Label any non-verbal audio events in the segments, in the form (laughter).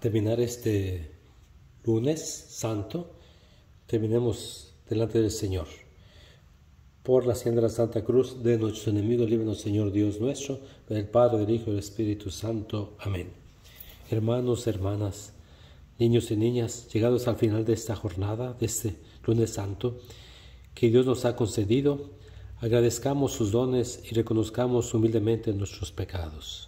terminar este lunes santo, terminemos delante del Señor. Por la hacienda de la Santa Cruz de nuestro enemigo, líbranos Señor Dios nuestro, del Padre, del Hijo y del Espíritu Santo. Amén. Hermanos, hermanas, niños y niñas, llegados al final de esta jornada, de este lunes santo, que Dios nos ha concedido, agradezcamos sus dones y reconozcamos humildemente nuestros pecados.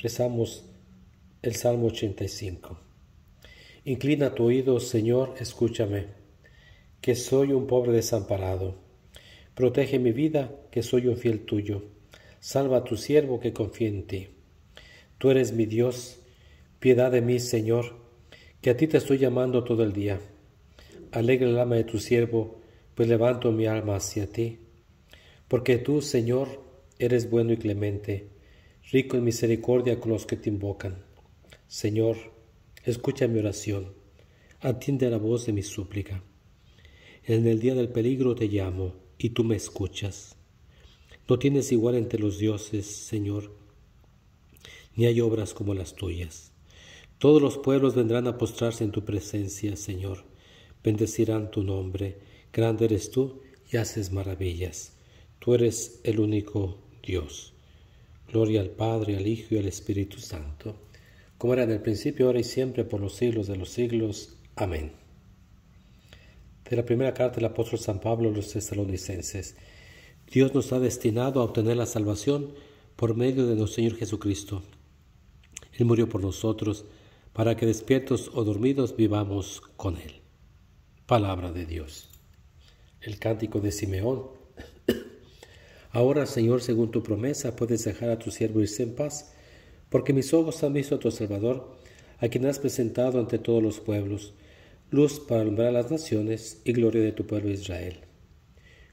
Rezamos el Salmo 85. Inclina tu oído, Señor, escúchame, que soy un pobre desamparado. Protege mi vida, que soy un fiel tuyo. Salva a tu siervo que confía en ti. Tú eres mi Dios, piedad de mí, Señor, que a ti te estoy llamando todo el día. Alegra el alma de tu siervo, pues levanto mi alma hacia ti. Porque tú, Señor, eres bueno y clemente rico en misericordia con los que te invocan. Señor, escucha mi oración, atiende a la voz de mi súplica. En el día del peligro te llamo y tú me escuchas. No tienes igual entre los dioses, Señor, ni hay obras como las tuyas. Todos los pueblos vendrán a postrarse en tu presencia, Señor. Bendecirán tu nombre. Grande eres tú y haces maravillas. Tú eres el único Dios. Gloria al Padre, al Hijo y al Espíritu Santo, como era en el principio, ahora y siempre, por los siglos de los siglos. Amén. De la primera carta del apóstol San Pablo a los tesalonicenses. Dios nos ha destinado a obtener la salvación por medio de nuestro Señor Jesucristo. Él murió por nosotros, para que despiertos o dormidos vivamos con Él. Palabra de Dios. El cántico de Simeón. (coughs) Ahora, Señor, según tu promesa, puedes dejar a tu siervo irse en paz, porque mis ojos han visto a tu Salvador, a quien has presentado ante todos los pueblos, luz para alumbrar a las naciones y gloria de tu pueblo Israel.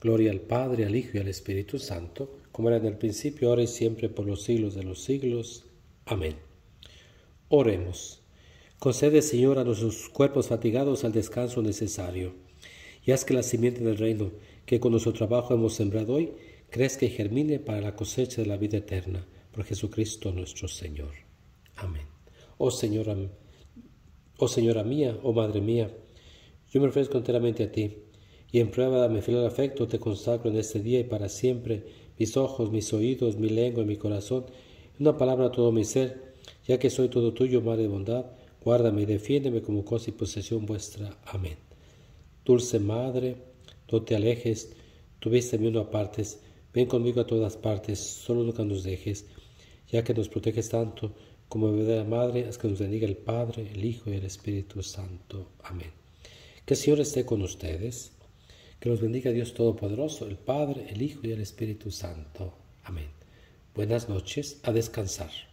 Gloria al Padre, al Hijo y al Espíritu Santo, como era en el principio, ahora y siempre, por los siglos de los siglos. Amén. Oremos. Concede, Señor, a nuestros cuerpos fatigados al descanso necesario, y haz que la simiente del reino, que con nuestro trabajo hemos sembrado hoy, crezca y germine para la cosecha de la vida eterna, por Jesucristo nuestro Señor. Amén. Oh Señora, oh Señora mía, oh Madre mía, yo me ofrezco enteramente a ti, y en prueba de mi fiel afecto te consagro en este día y para siempre mis ojos, mis oídos, mi lengua y mi corazón, una palabra a todo mi ser, ya que soy todo tuyo, Madre de bondad, guárdame y defiéndeme como cosa y posesión vuestra. Amén. Dulce Madre, no te alejes, tuviste mi uno apartes, Ven conmigo a todas partes, solo nunca nos dejes, ya que nos proteges tanto como la Madre, es que nos bendiga el Padre, el Hijo y el Espíritu Santo. Amén. Que el Señor esté con ustedes. Que los bendiga Dios Todopoderoso, el Padre, el Hijo y el Espíritu Santo. Amén. Buenas noches, a descansar.